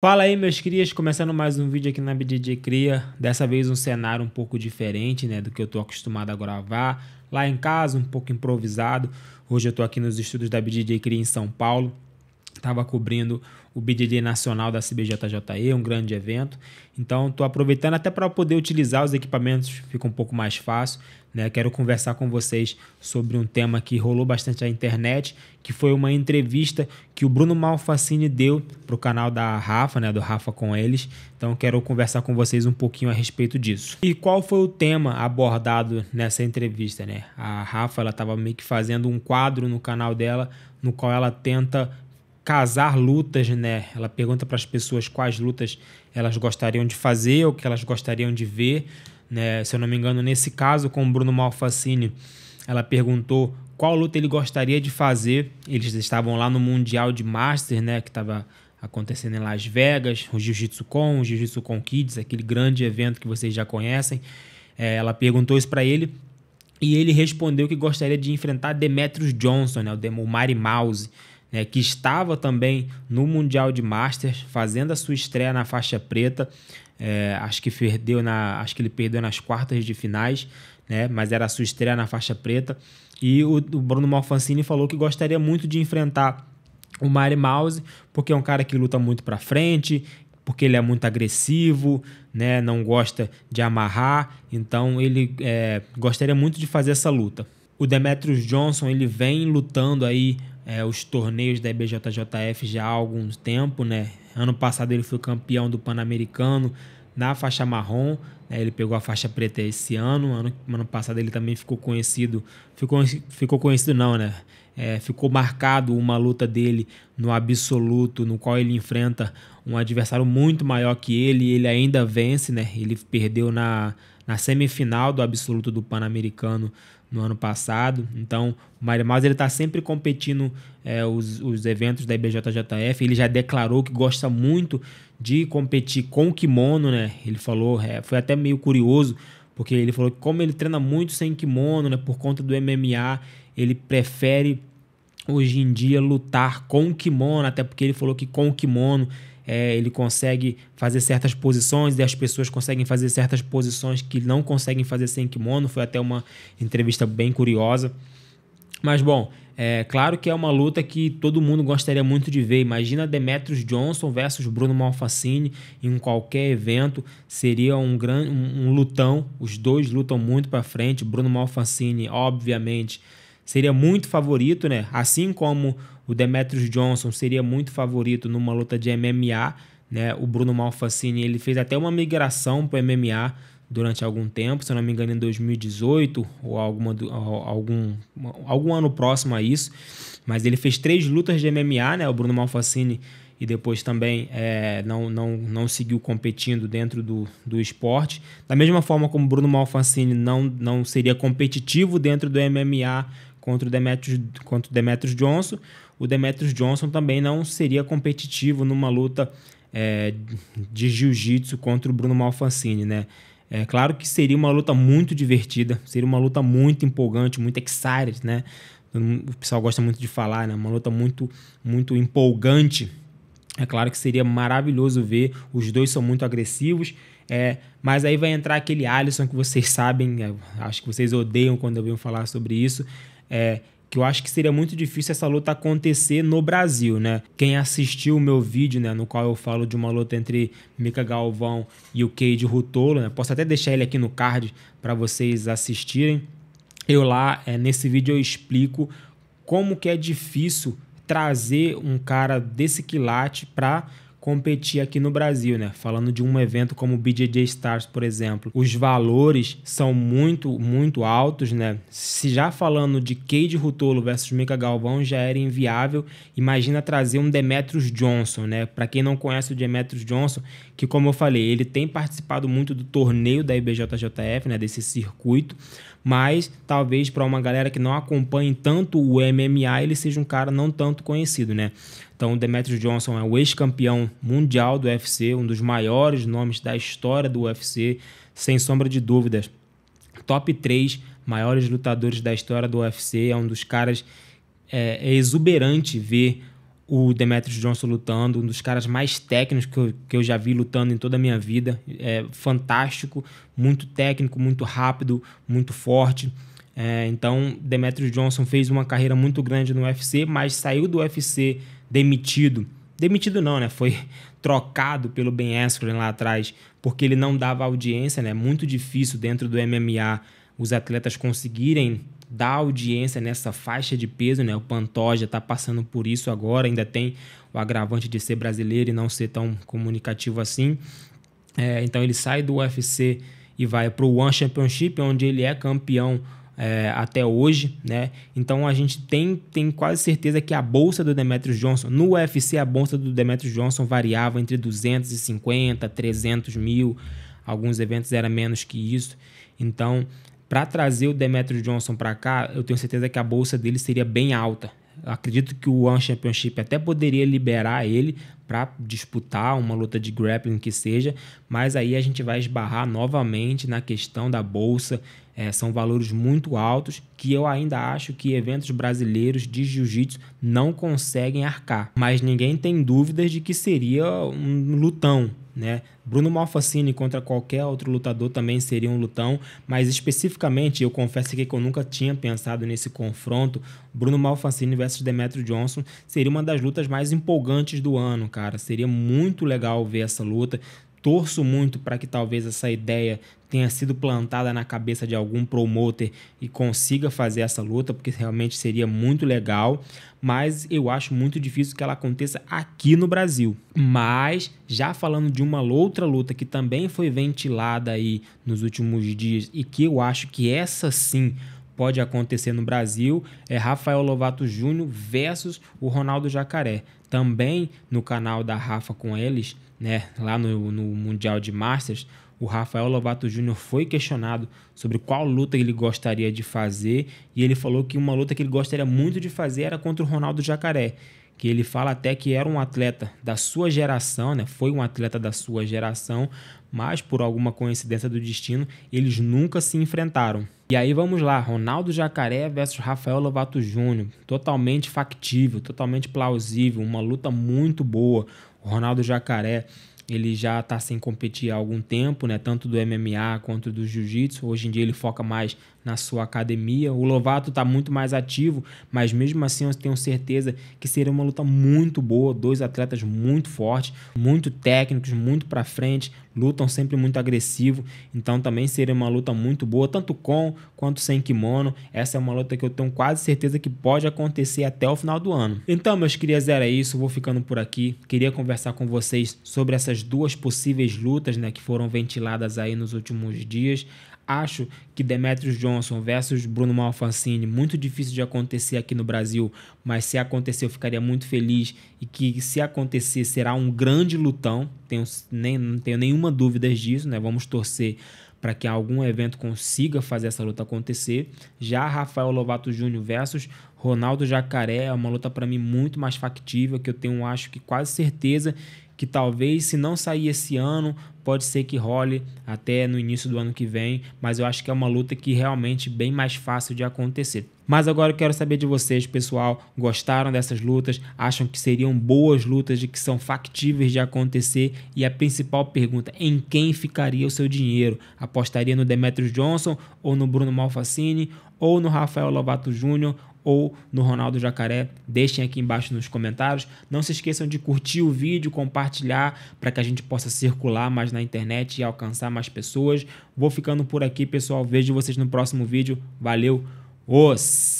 Fala aí, meus crias, começando mais um vídeo aqui na BDJ Cria. Dessa vez um cenário um pouco diferente, né, do que eu tô acostumado a gravar. Lá em casa, um pouco improvisado. Hoje eu tô aqui nos estudos da BDJ Cria em São Paulo. Tava cobrindo o BDD Nacional da CBJJE, um grande evento. Então, estou aproveitando até para poder utilizar os equipamentos, fica um pouco mais fácil. Né? Quero conversar com vocês sobre um tema que rolou bastante na internet, que foi uma entrevista que o Bruno Malfacini deu para o canal da Rafa, né? do Rafa com eles. Então, quero conversar com vocês um pouquinho a respeito disso. E qual foi o tema abordado nessa entrevista? Né? A Rafa estava meio que fazendo um quadro no canal dela, no qual ela tenta casar lutas, né? Ela pergunta para as pessoas quais lutas elas gostariam de fazer ou que elas gostariam de ver, né? Se eu não me engano, nesse caso com o Bruno Malfacini, ela perguntou qual luta ele gostaria de fazer. Eles estavam lá no Mundial de Masters, né, que estava acontecendo em Las Vegas, o Jiu-Jitsu Con, o Jiu-Jitsu Con Kids, aquele grande evento que vocês já conhecem. É, ela perguntou isso para ele e ele respondeu que gostaria de enfrentar Demetrius Johnson, né, o, Dem o Mari Mouse né, que estava também no Mundial de Masters, fazendo a sua estreia na faixa preta. É, acho que perdeu na, acho que ele perdeu nas quartas de finais, né, mas era a sua estreia na faixa preta. E o, o Bruno Malfancini falou que gostaria muito de enfrentar o Mari Mouse, porque é um cara que luta muito para frente, porque ele é muito agressivo, né? Não gosta de amarrar, então ele é, gostaria muito de fazer essa luta. O Demetrius Johnson ele vem lutando aí é, os torneios da IBJJF já há algum tempo, né? Ano passado ele foi campeão do Pan-Americano na faixa marrom, né? ele pegou a faixa preta esse ano. ano. Ano passado ele também ficou conhecido, ficou, ficou conhecido não, né? É, ficou marcado uma luta dele no absoluto, no qual ele enfrenta um adversário muito maior que ele. Ele ainda vence, né? Ele perdeu na na semifinal do absoluto do Pan-Americano no ano passado. Então, o Mario Maus ele está sempre competindo é, os, os eventos da IBJJF. Ele já declarou que gosta muito de competir com o kimono, né? Ele falou, é, foi até meio curioso, porque ele falou que como ele treina muito sem kimono, né, por conta do MMA, ele prefere hoje em dia lutar com o kimono, até porque ele falou que com o kimono é, ele consegue fazer certas posições e as pessoas conseguem fazer certas posições que não conseguem fazer sem kimono. Foi até uma entrevista bem curiosa. Mas bom, é claro que é uma luta que todo mundo gostaria muito de ver. Imagina Demetrius Johnson versus Bruno Malfacini em qualquer evento. Seria um, grande um, um lutão. Os dois lutam muito para frente. Bruno Malfacini, obviamente, seria muito favorito, né? Assim como o Demetrius Johnson seria muito favorito numa luta de MMA, né? O Bruno Malfacini, ele fez até uma migração para MMA durante algum tempo, se eu não me engano em 2018 ou alguma, algum, algum ano próximo a isso, mas ele fez três lutas de MMA, né? O Bruno Malfacini e depois também é, não, não, não seguiu competindo dentro do, do esporte. Da mesma forma como Bruno Malfacini não, não seria competitivo dentro do MMA, contra o Demetrius, contra o Demetrius Johnson. O Demetrius Johnson também não seria competitivo numa luta é, de jiu-jitsu contra o Bruno Malfancini, né? É claro que seria uma luta muito divertida, seria uma luta muito empolgante, muito excited, né? O pessoal gosta muito de falar, né? Uma luta muito, muito empolgante. É claro que seria maravilhoso ver, os dois são muito agressivos, é, mas aí vai entrar aquele Alisson que vocês sabem, é, acho que vocês odeiam quando eu venho falar sobre isso, é, que eu acho que seria muito difícil essa luta acontecer no Brasil, né? Quem assistiu o meu vídeo, né, no qual eu falo de uma luta entre Mika Galvão e o Cade Rutolo, né? Posso até deixar ele aqui no card para vocês assistirem. Eu lá, é, nesse vídeo eu explico como que é difícil trazer um cara desse quilate para competir aqui no Brasil, né? Falando de um evento como o BJJ Stars, por exemplo, os valores são muito, muito altos, né? Se já falando de Cade Rutolo versus Mika Galvão já era inviável, imagina trazer um Demetrius Johnson, né? Para quem não conhece o Demetrius Johnson, que como eu falei, ele tem participado muito do torneio da IBJJF, né? Desse circuito, mas talvez para uma galera que não acompanhe tanto o MMA, ele seja um cara não tanto conhecido, né? Então, o Demetrius Johnson é o ex-campeão mundial do UFC, um dos maiores nomes da história do UFC, sem sombra de dúvidas. Top 3 maiores lutadores da história do UFC, é um dos caras é, é exuberante ver o Demetrius Johnson lutando, um dos caras mais técnicos que eu, que eu já vi lutando em toda a minha vida. É fantástico, muito técnico, muito rápido, muito forte. É, então, Demetrius Johnson fez uma carreira muito grande no UFC, mas saiu do UFC demitido. Demitido não, né? Foi trocado pelo Ben Askren lá atrás, porque ele não dava audiência, né? Muito difícil dentro do MMA os atletas conseguirem dar audiência nessa faixa de peso, né? O Pantoja está passando por isso agora, ainda tem o agravante de ser brasileiro e não ser tão comunicativo assim. É, então ele sai do UFC e vai para o One Championship, onde ele é campeão é, até hoje, né? Então a gente tem, tem quase certeza que a bolsa do Demetrius Johnson, no UFC a bolsa do Demetrius Johnson variava entre 250, 300 mil, alguns eventos era menos que isso. Então, para trazer o Demetrius Johnson para cá, eu tenho certeza que a bolsa dele seria bem alta. Eu acredito que o One Championship até poderia liberar ele para disputar uma luta de grappling que seja, mas aí a gente vai esbarrar novamente na questão da bolsa é, são valores muito altos que eu ainda acho que eventos brasileiros de jiu-jitsu não conseguem arcar. Mas ninguém tem dúvidas de que seria um lutão, né? Bruno Malfacini contra qualquer outro lutador também seria um lutão, mas especificamente eu confesso que eu nunca tinha pensado nesse confronto. Bruno Malfacini versus Demetrio Johnson seria uma das lutas mais empolgantes do ano, cara. Seria muito legal ver essa luta torço muito para que talvez essa ideia tenha sido plantada na cabeça de algum promoter e consiga fazer essa luta, porque realmente seria muito legal, mas eu acho muito difícil que ela aconteça aqui no Brasil. Mas já falando de uma outra luta que também foi ventilada aí nos últimos dias e que eu acho que essa sim pode acontecer no Brasil é Rafael Lovato Júnior versus o Ronaldo Jacaré. Também no canal da Rafa com eles né, lá no, no Mundial de Masters, o Rafael Lovato Jr. foi questionado sobre qual luta ele gostaria de fazer e ele falou que uma luta que ele gostaria muito de fazer era contra o Ronaldo Jacaré, que ele fala até que era um atleta da sua geração, né? Foi um atleta da sua geração, mas por alguma coincidência do destino, eles nunca se enfrentaram. E aí vamos lá, Ronaldo Jacaré versus Rafael Lovato Júnior, totalmente factível, totalmente plausível, uma luta muito boa, o Ronaldo Jacaré, ele já está sem competir há algum tempo, né? Tanto do MMA quanto do Jiu-Jitsu. Hoje em dia ele foca mais na sua academia. O Lovato está muito mais ativo, mas mesmo assim eu tenho certeza que seria uma luta muito boa. Dois atletas muito fortes, muito técnicos, muito para frente, lutam sempre muito agressivo. Então também seria uma luta muito boa, tanto com quanto sem kimono. Essa é uma luta que eu tenho quase certeza que pode acontecer até o final do ano. Então, meus queridos, era isso. Vou ficando por aqui. Queria conversar com vocês sobre essas duas possíveis lutas né, que foram ventiladas aí nos últimos dias. Acho que Demetrius Johnson versus Bruno é muito difícil de acontecer aqui no Brasil, mas se acontecer eu ficaria muito feliz e que se acontecer será um grande lutão, tenho, nem, não tenho nenhuma dúvida disso, né? Vamos torcer para que algum evento consiga fazer essa luta acontecer. Já Rafael Lovato Júnior versus Ronaldo Jacaré é uma luta para mim muito mais factível, que eu tenho, acho que quase certeza que talvez se não sair esse ano, Pode ser que role até no início do ano que vem, mas eu acho que é uma luta que realmente é bem mais fácil de acontecer. Mas agora eu quero saber de vocês, pessoal. Gostaram dessas lutas? Acham que seriam boas lutas de que são factíveis de acontecer? E a principal pergunta: em quem ficaria o seu dinheiro? Apostaria no Demetrius Johnson ou no Bruno Malfacini? ou no Rafael Lovato Júnior ou no Ronaldo Jacaré. Deixem aqui embaixo nos comentários. Não se esqueçam de curtir o vídeo, compartilhar para que a gente possa circular mais na internet e alcançar mais pessoas. Vou ficando por aqui, pessoal. Vejo vocês no próximo vídeo. Valeu. Os